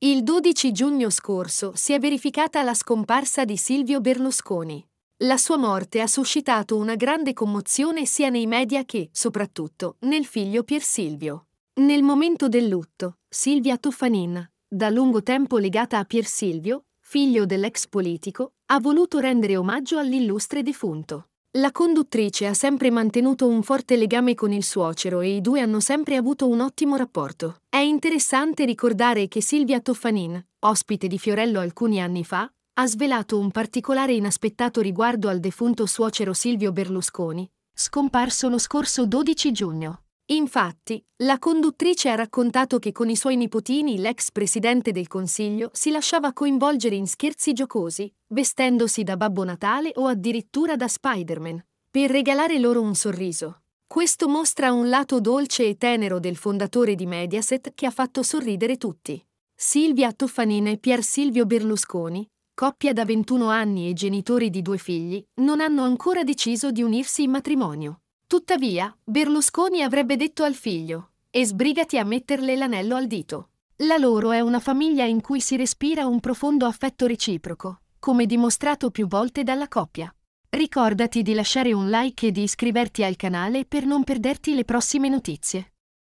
Il 12 giugno scorso si è verificata la scomparsa di Silvio Berlusconi. La sua morte ha suscitato una grande commozione sia nei media che, soprattutto, nel figlio Pier Silvio. Nel momento del lutto, Silvia Toffanin, da lungo tempo legata a Pier Silvio, figlio dell'ex politico, ha voluto rendere omaggio all'illustre defunto. La conduttrice ha sempre mantenuto un forte legame con il suocero e i due hanno sempre avuto un ottimo rapporto. È interessante ricordare che Silvia Toffanin, ospite di Fiorello alcuni anni fa, ha svelato un particolare inaspettato riguardo al defunto suocero Silvio Berlusconi, scomparso lo scorso 12 giugno. Infatti, la conduttrice ha raccontato che con i suoi nipotini l'ex presidente del Consiglio si lasciava coinvolgere in scherzi giocosi, vestendosi da Babbo Natale o addirittura da Spider-Man, per regalare loro un sorriso. Questo mostra un lato dolce e tenero del fondatore di Mediaset che ha fatto sorridere tutti. Silvia Toffanina e Pier Silvio Berlusconi, coppia da 21 anni e genitori di due figli, non hanno ancora deciso di unirsi in matrimonio. Tuttavia, Berlusconi avrebbe detto al figlio, e sbrigati a metterle l'anello al dito. La loro è una famiglia in cui si respira un profondo affetto reciproco, come dimostrato più volte dalla coppia. Ricordati di lasciare un like e di iscriverti al canale per non perderti le prossime notizie.